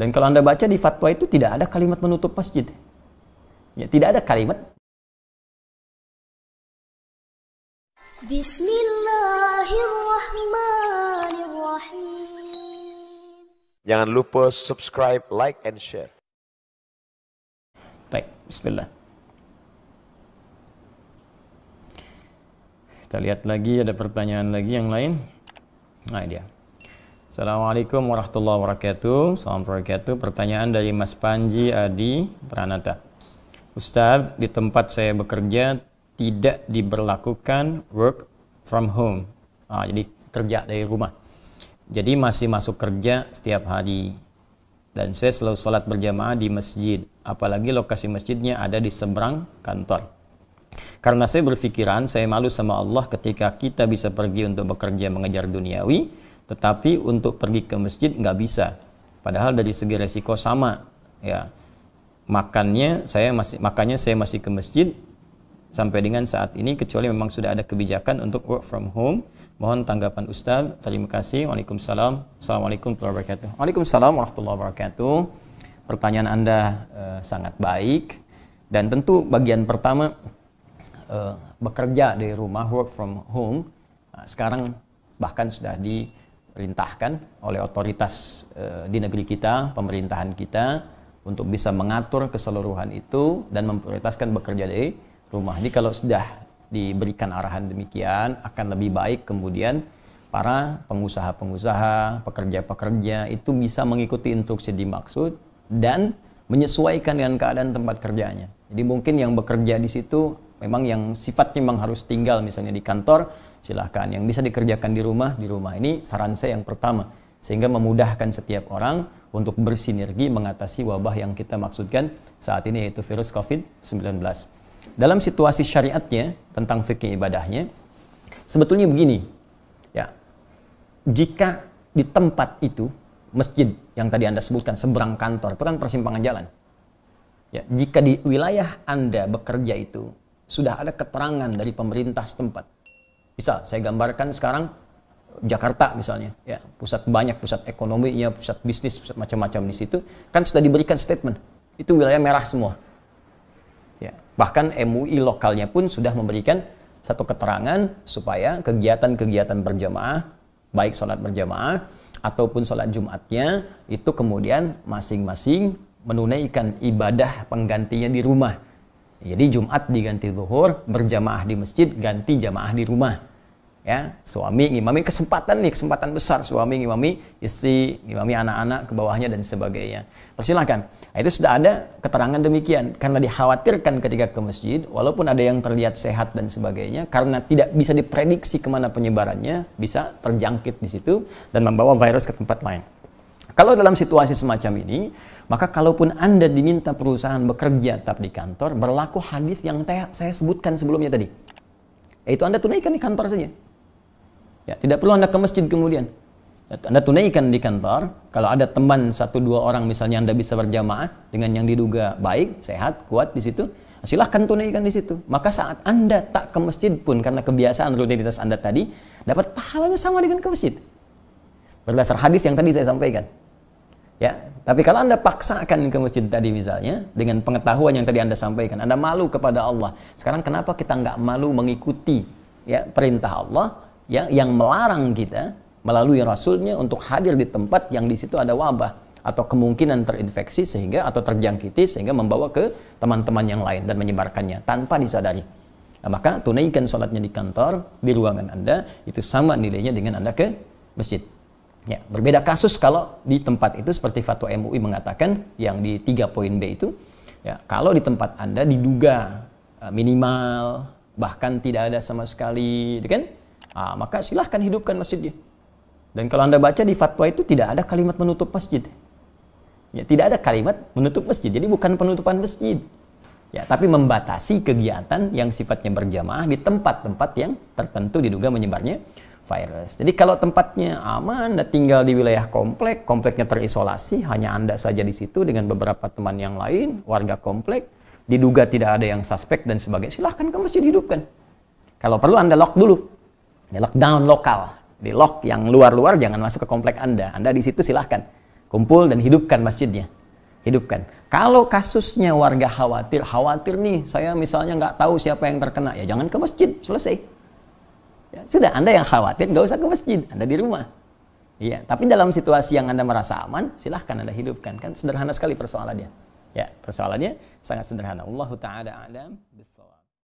Dan kalau Anda baca di fatwa itu tidak ada kalimat menutup masjid. Ya, tidak ada kalimat. Bismillahirrahmanirrahim. Jangan lupa subscribe, like, and share. Baik, bismillah. Kita lihat lagi ada pertanyaan lagi yang lain. Nah, dia. Assalamualaikum warahmatullahi wabarakatuh. Salam wabarakatuh. Pertanyaan dari Mas Panji Adi Pranata. Ustadz, di tempat saya bekerja tidak diberlakukan work from home. Ah, jadi kerja dari rumah. Jadi masih masuk kerja setiap hari. Dan saya selalu sholat berjamaah di masjid. Apalagi lokasi masjidnya ada di seberang kantor. Karena saya berpikiran, saya malu sama Allah ketika kita bisa pergi untuk bekerja mengejar duniawi, tetapi untuk pergi ke masjid nggak bisa padahal dari segi resiko sama ya makannya saya masih makannya saya masih ke masjid sampai dengan saat ini kecuali memang sudah ada kebijakan untuk work from home mohon tanggapan Ustaz terima kasih Waalaikumsalam Assalamualaikum warahmatullahi wabarakatuh Waalaikumsalam warahmatullahi wabarakatuh pertanyaan Anda uh, sangat baik dan tentu bagian pertama uh, bekerja di rumah work from home nah, sekarang bahkan sudah di diperintahkan oleh otoritas eh, di negeri kita, pemerintahan kita untuk bisa mengatur keseluruhan itu dan memprioritaskan bekerja dari rumah. Jadi kalau sudah diberikan arahan demikian akan lebih baik kemudian para pengusaha-pengusaha, pekerja-pekerja itu bisa mengikuti instruksi dimaksud dan menyesuaikan dengan keadaan tempat kerjanya. Jadi mungkin yang bekerja di situ memang yang sifatnya memang harus tinggal misalnya di kantor silahkan yang bisa dikerjakan di rumah di rumah ini saran saya yang pertama sehingga memudahkan setiap orang untuk bersinergi mengatasi wabah yang kita maksudkan saat ini yaitu virus COVID-19. Dalam situasi syariatnya tentang fikih ibadahnya sebetulnya begini ya jika di tempat itu masjid yang tadi anda sebutkan seberang kantor itu kan persimpangan jalan ya jika di wilayah anda bekerja itu sudah ada keterangan dari pemerintah setempat. bisa saya gambarkan sekarang Jakarta misalnya, ya pusat banyak pusat ekonominya, pusat bisnis, pusat macam-macam di situ, kan sudah diberikan statement itu wilayah merah semua. Ya, bahkan MUI lokalnya pun sudah memberikan satu keterangan supaya kegiatan-kegiatan berjamaah, baik sholat berjamaah ataupun sholat Jumatnya itu kemudian masing-masing menunaikan ibadah penggantinya di rumah jadi Jumat diganti zuhur, berjamaah di masjid, ganti jamaah di rumah. Ya, suami ngimami kesempatan nih, kesempatan besar suami ngimami istri, ngimami anak-anak ke bawahnya dan sebagainya. Persilahkan. Nah, itu sudah ada keterangan demikian karena dikhawatirkan ketika ke masjid, walaupun ada yang terlihat sehat dan sebagainya, karena tidak bisa diprediksi kemana penyebarannya, bisa terjangkit di situ dan membawa virus ke tempat lain. Kalau dalam situasi semacam ini, maka kalaupun Anda diminta perusahaan bekerja tetap di kantor, berlaku hadis yang saya sebutkan sebelumnya tadi. Yaitu Anda tunaikan di kantor saja. Ya, tidak perlu Anda ke masjid kemudian. Ya, Anda tunaikan di kantor, kalau ada teman satu dua orang misalnya Anda bisa berjamaah dengan yang diduga baik, sehat, kuat di situ, silahkan tunaikan di situ. Maka saat Anda tak ke masjid pun karena kebiasaan rutinitas Anda tadi, dapat pahalanya sama dengan ke masjid. Berdasar hadis yang tadi saya sampaikan. Ya, tapi kalau Anda paksakan ke masjid tadi misalnya, dengan pengetahuan yang tadi Anda sampaikan, Anda malu kepada Allah. Sekarang kenapa kita nggak malu mengikuti ya perintah Allah ya, yang melarang kita melalui Rasulnya untuk hadir di tempat yang di situ ada wabah atau kemungkinan terinfeksi sehingga atau terjangkiti sehingga membawa ke teman-teman yang lain dan menyebarkannya tanpa disadari. Nah, maka tunaikan sholatnya di kantor, di ruangan Anda, itu sama nilainya dengan Anda ke masjid. Ya, berbeda kasus kalau di tempat itu seperti fatwa MUI mengatakan yang di tiga poin B itu ya, kalau di tempat Anda diduga e, minimal bahkan tidak ada sama sekali, gitu kan? Ah, maka silahkan hidupkan masjidnya. Dan kalau Anda baca di fatwa itu tidak ada kalimat menutup masjid. Ya, tidak ada kalimat menutup masjid. Jadi bukan penutupan masjid. Ya, tapi membatasi kegiatan yang sifatnya berjamaah di tempat-tempat yang tertentu diduga menyebarnya virus. Jadi kalau tempatnya aman, Anda tinggal di wilayah komplek, kompleknya terisolasi, hanya Anda saja di situ dengan beberapa teman yang lain, warga komplek, diduga tidak ada yang suspek dan sebagainya, silahkan ke masjid hidupkan. Kalau perlu Anda lock dulu, di lockdown lokal, di lock yang luar-luar jangan masuk ke komplek Anda, Anda di situ silahkan kumpul dan hidupkan masjidnya. Hidupkan. Kalau kasusnya warga khawatir, khawatir nih, saya misalnya nggak tahu siapa yang terkena, ya jangan ke masjid, selesai Ya, sudah, Anda yang khawatir, nggak usah ke masjid, Anda di rumah. Iya, tapi dalam situasi yang Anda merasa aman, silahkan Anda hidupkan. Kan sederhana sekali persoalannya. Ya, persoalannya sangat sederhana. Allah Ta'ala alam bisawab.